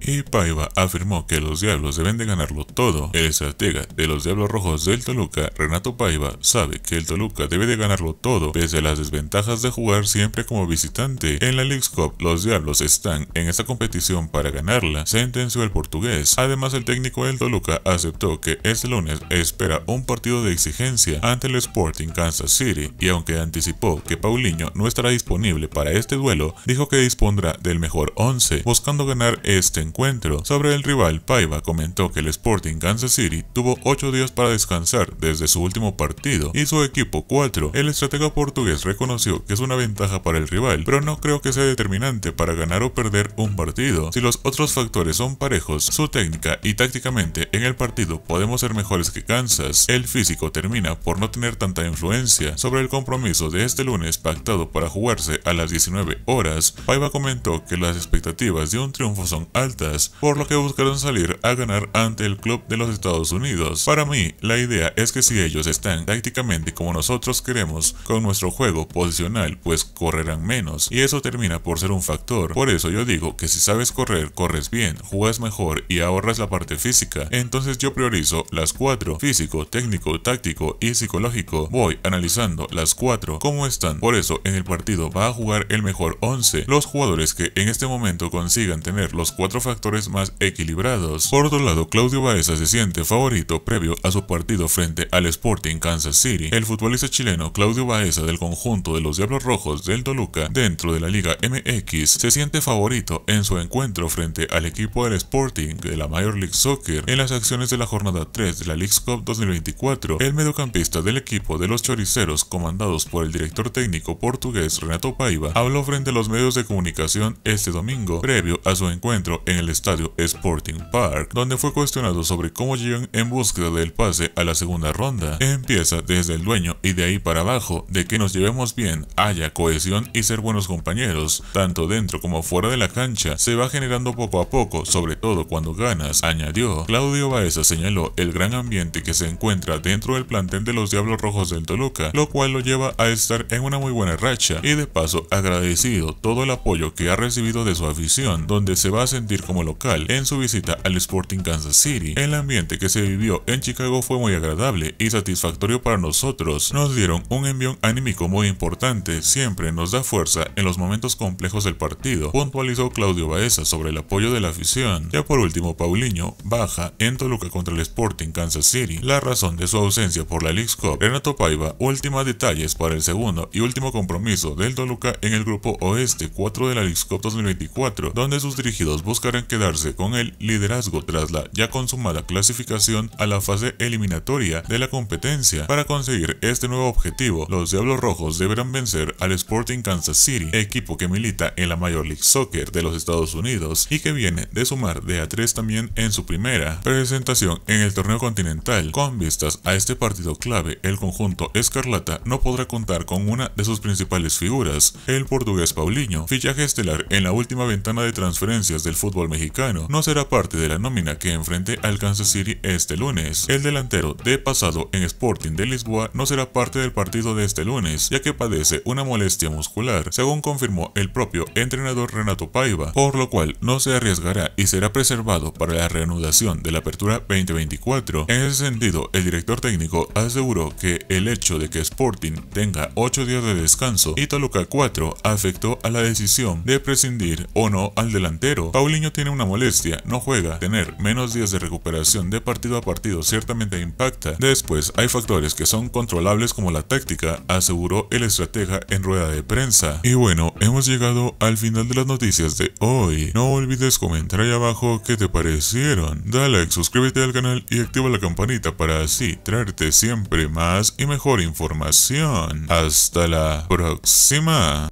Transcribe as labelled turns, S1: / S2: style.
S1: Y Paiva afirmó que los Diablos deben de ganarlo todo. El estratega de los Diablos Rojos del Toluca, Renato Paiva, sabe que el Toluca debe de ganarlo todo, pese a las desventajas de jugar siempre como visitante. En la League's Cup, los Diablos están en esta competición para ganarla, sentenció el portugués. Además, el técnico del Toluca aceptó que este lunes espera un partido de exigencia ante el Sporting Kansas City, y aunque anticipó que Paulinho no estará disponible para este duelo, dijo que dispondrá del mejor 11, buscando ganar este encuentro sobre el rival, Paiva comentó que el Sporting Kansas City tuvo 8 días para descansar desde su último partido y su equipo 4. El estratega portugués reconoció que es una ventaja para el rival, pero no creo que sea determinante para ganar o perder un partido. Si los otros factores son parejos, su técnica y tácticamente en el partido podemos ser mejores que Kansas. El físico termina por no tener tanta influencia sobre el compromiso de este lunes pactado para jugarse a las 19 horas. Paiva comentó que las expectativas de un triunfo son altas por lo que buscaron salir a ganar ante el club de los Estados Unidos. Para mí, la idea es que si ellos están tácticamente como nosotros queremos con nuestro juego posicional, pues correrán menos, y eso termina por ser un factor. Por eso yo digo que si sabes correr, corres bien, juegas mejor y ahorras la parte física. Entonces yo priorizo las cuatro, físico, técnico, táctico y psicológico. Voy analizando las cuatro, cómo están. Por eso en el partido va a jugar el mejor 11. Los jugadores que en este momento consigan tener los cuatro factores más equilibrados. Por otro lado, Claudio Baeza se siente favorito previo a su partido frente al Sporting Kansas City. El futbolista chileno Claudio Baeza del conjunto de los Diablos Rojos del Toluca dentro de la Liga MX se siente favorito en su encuentro frente al equipo del Sporting de la Major League Soccer en las acciones de la jornada 3 de la League Cup 2024. El mediocampista del equipo de los choriceros comandados por el director técnico portugués Renato Paiva habló frente a los medios de comunicación este domingo previo a su encuentro en el estadio Sporting Park, donde fue cuestionado sobre cómo llegan en búsqueda del pase a la segunda ronda. Empieza desde el dueño y de ahí para abajo, de que nos llevemos bien, haya cohesión y ser buenos compañeros, tanto dentro como fuera de la cancha, se va generando poco a poco, sobre todo cuando ganas, añadió. Claudio Baeza señaló el gran ambiente que se encuentra dentro del plantel de los Diablos Rojos del Toluca, lo cual lo lleva a estar en una muy buena racha y de paso agradecido todo el apoyo que ha recibido de su afición, donde se va a sentir como local en su visita al Sporting Kansas City. El ambiente que se vivió en Chicago fue muy agradable y satisfactorio para nosotros. Nos dieron un envión anímico muy importante, siempre nos da fuerza en los momentos complejos del partido, puntualizó Claudio Baeza sobre el apoyo de la afición. Ya por último, Paulinho baja en Toluca contra el Sporting Kansas City. La razón de su ausencia por la League's Cup. Renato Paiva, última detalles para el segundo y último compromiso del Toluca en el grupo Oeste 4 de la League's 2024, donde sus dirigidos buscarán quedarse con el liderazgo tras la ya consumada clasificación a la fase eliminatoria de la competencia. Para conseguir este nuevo objetivo, los Diablos Rojos deberán vencer al Sporting Kansas City, equipo que milita en la Major League Soccer de los Estados Unidos y que viene de sumar de a 3 también en su primera presentación en el torneo continental. Con vistas a este partido clave, el conjunto escarlata no podrá contar con una de sus principales figuras, el portugués Paulinho, fichaje estelar en la última ventana de transferencias del fútbol mexicano no será parte de la nómina que enfrente al Kansas City este lunes. El delantero de pasado en Sporting de Lisboa no será parte del partido de este lunes, ya que padece una molestia muscular, según confirmó el propio entrenador Renato Paiva, por lo cual no se arriesgará y será preservado para la reanudación de la apertura 2024. En ese sentido, el director técnico aseguró que el hecho de que Sporting tenga 8 días de descanso y Toluca 4 afectó a la decisión de prescindir o no al delantero. Paulinho tiene una molestia, no juega, tener menos días de recuperación de partido a partido ciertamente impacta. Después, hay factores que son controlables como la táctica, aseguró el estratega en rueda de prensa. Y bueno, hemos llegado al final de las noticias de hoy. No olvides comentar ahí abajo qué te parecieron. Dale like, suscríbete al canal y activa la campanita para así traerte siempre más y mejor información. Hasta la próxima.